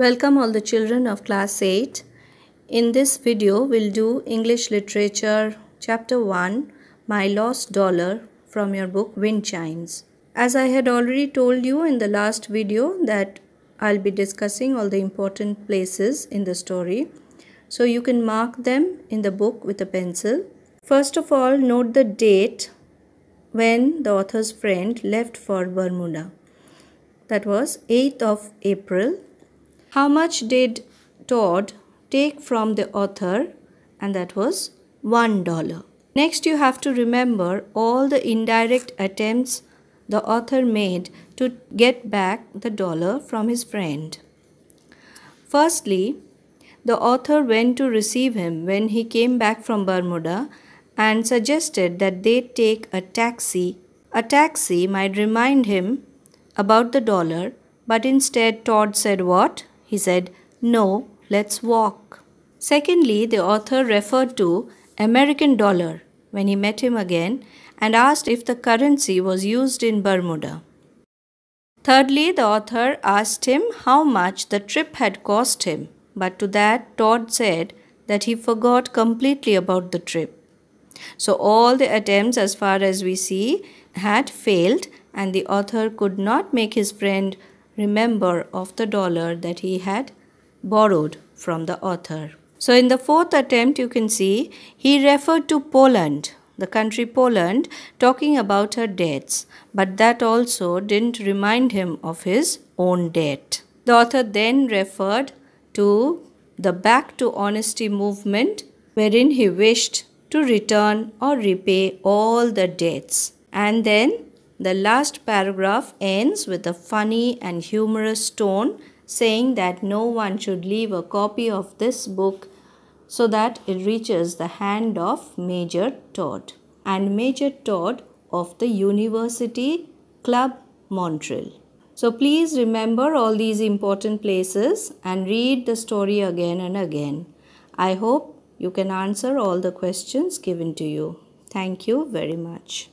Welcome all the children of class 8. In this video, we'll do English Literature Chapter 1, My Lost Dollar from your book Wind Chimes. As I had already told you in the last video that I'll be discussing all the important places in the story. So you can mark them in the book with a pencil. First of all, note the date when the author's friend left for Bermuda. That was 8th of April how much did Todd take from the author? And that was $1. Next, you have to remember all the indirect attempts the author made to get back the dollar from his friend. Firstly, the author went to receive him when he came back from Bermuda and suggested that they take a taxi. A taxi might remind him about the dollar, but instead Todd said what? He said, No, let's walk. Secondly, the author referred to American dollar when he met him again and asked if the currency was used in Bermuda. Thirdly, the author asked him how much the trip had cost him, but to that Todd said that he forgot completely about the trip. So, all the attempts, as far as we see, had failed, and the author could not make his friend remember of the dollar that he had borrowed from the author. So, in the fourth attempt, you can see he referred to Poland, the country Poland, talking about her debts, but that also didn't remind him of his own debt. The author then referred to the Back to Honesty movement, wherein he wished to return or repay all the debts. And then the last paragraph ends with a funny and humorous tone saying that no one should leave a copy of this book so that it reaches the hand of Major Todd and Major Todd of the University Club Montreal. So please remember all these important places and read the story again and again. I hope you can answer all the questions given to you. Thank you very much.